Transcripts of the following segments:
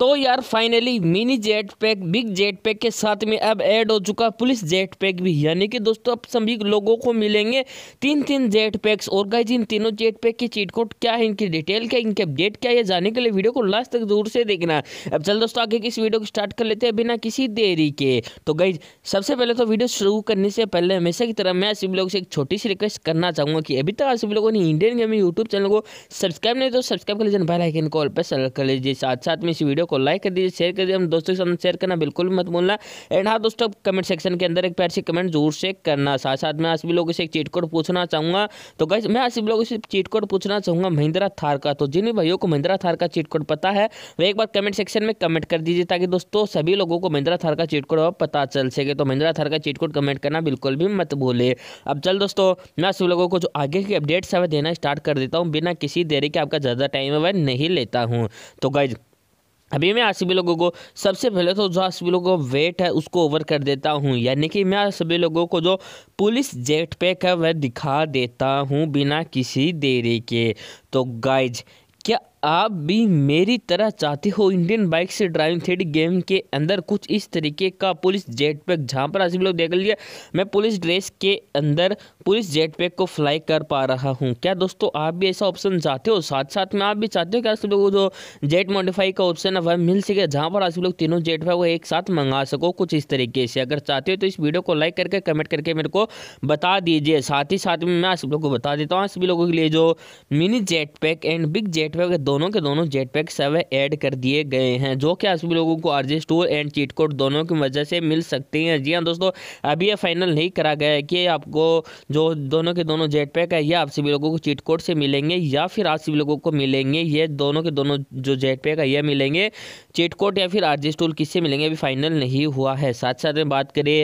तो यार finally mini jet pack big jet pack के साथ में अब ऐड हो चुका पुलिस जेट पैक भी यानी कि दोस्तों अब सभी लोगों को मिलेंगे तीन तीन जेट पैक्स और गाइज इन तीनों जेट पैक की चीट कोड क्या है इनकी डिटेल क्या है इनके अपडेट क्या है जाने के लिए वीडियो को लास्ट तक दूर से देखना अब चल दोस्तों आगे किस वीडियो को स्टार्ट कर लेते हैं बिना किसी देरी के तो गाइज सबसे पहले तो वीडियो शुरू करने से पहले हमेशा की तरह मैं सभी लोगों से एक छोटी सी रिक्वेस्ट करना चाहूँगा कि अभी तक सभी लोगों ने इंडियन गेमिंग यूट्यूब चैनल को सब्सक्राइब नहीं तो सब्सक्राइब कर लीजिए बेल कॉल पर सेलेक्ट कर लीजिए साथ साथ में इस वीडियो को लाइक कर दीजिए शेयर कर दीजिए हम दोस्तों के साथ शेयर करना बिल्कुल मत भूलना एंड हाँ दोस्तों कमेंट सेक्शन के अंदर एक पैर से कमेंट जरूर से करना साथ साथ मैं आज भी लोगों से एक चीट कोड पूछना चाहूँगा तो गैस मैं आज भी लोगों से चीट कोड पूछना चाहूँगा महिंद्रा थार का तो जिन भाइयों को महिंद्रा थार का चीट कोड पता है वो एक बार कमेंट सेक्शन में कमेंट कर दीजिए ताकि दोस्तों सभी लोगों को महिंद्रा थार का चीट कोड पता चल सके तो महिंद्रा थार का चीट कोड कमेंट करना बिल्कुल भी मत भूले अब चल दोस्तों मैं सभी लोगों को जो आगे की अपडेट्स है वह देना स्टार्ट कर देता हूँ बिना किसी देरी के आपका ज़्यादा टाइम है वह नहीं लेता हूँ तो गाइज अभी मैं आप सभी लोगों को सबसे पहले तो जो आप सभी लोगों का वेट है उसको ओवर कर देता हूँ यानी कि मैं आप सभी लोगों को जो पुलिस जेट पैक है वह दिखा देता हूँ बिना किसी देरी के तो गाइज क्या आप भी मेरी तरह चाहते हो इंडियन बाइक से ड्राइविंग थ्री गेम के अंदर कुछ इस तरीके का पुलिस जेट पैक जहाँ पर आसिफ लोग देख लीजिए मैं पुलिस ड्रेस के अंदर पुलिस जेट पैक को फ्लाई कर पा रहा हूँ क्या दोस्तों आप भी ऐसा ऑप्शन चाहते हो साथ साथ में आप भी चाहते हो कि आसिफ लोग जो जेट मॉडिफाई का ऑप्शन है वह मिल सके जहाँ पर आप लोग तीनों जेट पैक को एक साथ मंगा सको कुछ इस तरीके से अगर चाहते हो तो इस वीडियो को लाइक करके कमेंट करके मेरे को बता दीजिए साथ ही साथ में मैं आप लोग को बता देता हूँ सभी लोगों के लिए जो mini jet pack and big jet pack दोनों के दोनों जेट पैक सेवन ऐड कर दिए गए हैं जो कि आप सभी लोगों को R G store and cheat code दोनों की वजह से मिल सकते हैं जी हाँ दोस्तों अभी ये फाइनल नहीं करा गया है कि आपको जो दोनों के दोनों जेट पैक है ये आप सभी लोगों को चीट कोड से मिलेंगे या फिर आप सभी लोगों को मिलेंगे ये दोनों के दोनों जो जेट पैक है ये मिलेंगे चीट कोड या फिर आर जी स्टोर किससे मिलेंगे अभी फाइनल नहीं हुआ है साथ साथ में बात करें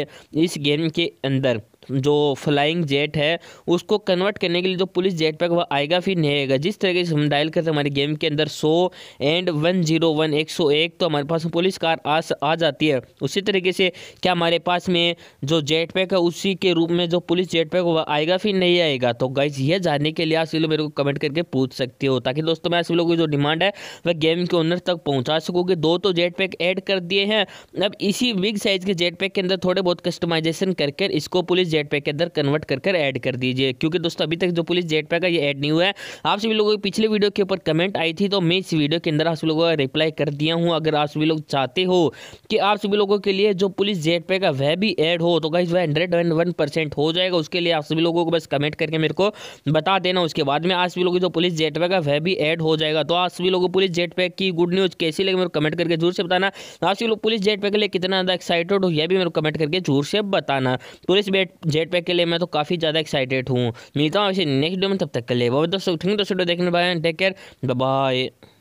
इस गेम के अंदर जो फ्लाइंग जेट है उसको कन्वर्ट करने के लिए जो पुलिस जेट पैक वह आएगा फिर नहीं आएगा जिस तरीके से हम डायल करते हैं हमारे गेम के अंदर so and one zero one एक सौ एक तो हमारे पास पुलिस कार आ, आ जाती है उसी तरीके से क्या हमारे पास में जो जेट पैक है उसी के रूप में जो पुलिस जेट पैक वह आएगा फिर नहीं आएगा तो गाइज यह जानने के लिए आप सभी लोग मेरे को कमेंट करके पूछ सकते हो ताकि दोस्तों मैं सभी लोगों की जो डिमांड है वह गेम के ओनर तक पहुँचा सकूँगी दो तो जेट पैक ऐड कर दिए हैं अब इसी बिग साइज़ के जेट पैक के अंदर थोड़े बहुत कस्टमाइजेशन करके इसको पुलिस जेट पैक के अंदर कन्वर्ट कर कर ऐड कर दीजिए क्योंकि दोस्तों अभी तक जो पुलिस जेट पैक का ये ऐड नहीं हुआ है आप सभी लोगों की पिछले वीडियो के ऊपर कमेंट आई थी तो मैं इस वीडियो के अंदर आप सभी लोगों का रिप्लाई कर दिया हूँ अगर आप सभी लोग चाहते हो कि आप सभी लोगों के लिए जो पुलिस जेट पैक है वह भी ऐड हो तो गाइज वह हंड्रेड एंड वन परसेंट हो जाएगा उसके लिए आप सभी लोगों को बस कमेंट करके मेरे को बता देना उसके बाद में आप सभी लोगों की जो पुलिस जेट पैक है वह भी ऐड हो जाएगा तो आप सभी लोगों को पुलिस जेट पैक की गुड न्यूज़ कैसी लगे मेरे कमेंट करके जरूर से बताना आप सभी लोग पुलिस जेट पैक के लिए कितना ज़्यादा एक्साइटेड हो यह भी मेरे कमेंट करके जोर से बताना पुलिस जेट पैक के लिए मैं तो काफ़ी ज़्यादा एक्साइटेड हूँ मिलता हूँ नेक्स्ट डे में तब तक के लिए वो दोस्तों दोस्तों देखने बाय टेक केयर बाय